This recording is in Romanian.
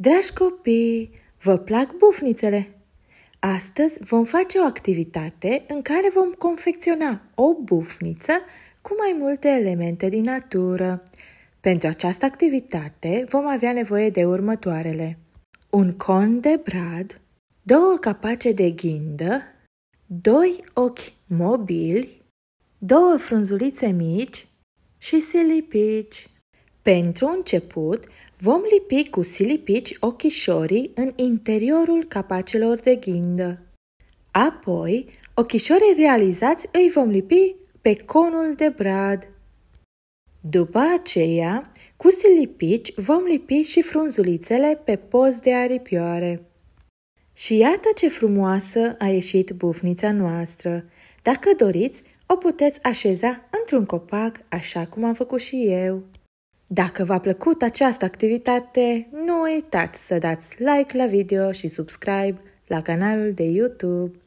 Dragi copii, vă plac bufnițele? Astăzi vom face o activitate în care vom confecționa o bufniță cu mai multe elemente din natură. Pentru această activitate vom avea nevoie de următoarele. Un con de brad, două capace de ghindă, doi ochi mobili, două frunzulițe mici și silipici. Pentru început, Vom lipi cu silipici ochișorii în interiorul capacelor de ghindă. Apoi, ochișorii realizați îi vom lipi pe conul de brad. După aceea, cu silipici vom lipi și frunzulițele pe post de aripioare. Și iată ce frumoasă a ieșit bufnița noastră. Dacă doriți, o puteți așeza într-un copac, așa cum am făcut și eu. Dacă v-a plăcut această activitate, nu uitați să dați like la video și subscribe la canalul de YouTube.